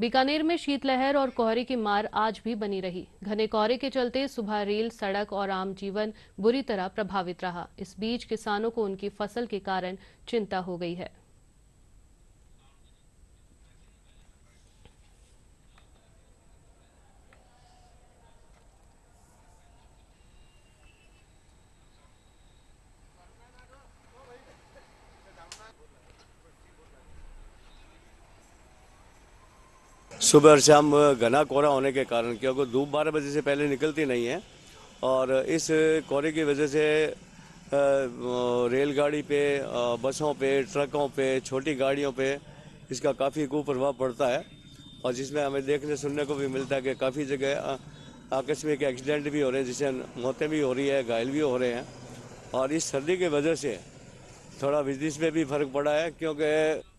बीकानेर में शीतलहर और कोहरे की मार आज भी बनी रही घने कोहरे के चलते सुबह रेल सड़क और आम जीवन बुरी तरह प्रभावित रहा इस बीच किसानों को उनकी फसल के कारण चिंता हो गई है सुबह और शाम घना कोहरा होने के कारण क्योंकि धूप बारह बजे से पहले निकलती नहीं है और इस कोहरे की वजह से रेलगाड़ी पे बसों पे ट्रकों पे छोटी गाड़ियों पे इसका काफ़ी कुप्रभाव पड़ता है और जिसमें हमें देखने सुनने को भी मिलता है कि काफ़ी जगह आकस्मिक एक्सीडेंट भी हो रहे हैं जिससे मौतें भी हो रही है घायल भी हो रहे हैं और इस सर्दी की वजह से थोड़ा बिजनेस में भी फ़र्क पड़ा है क्योंकि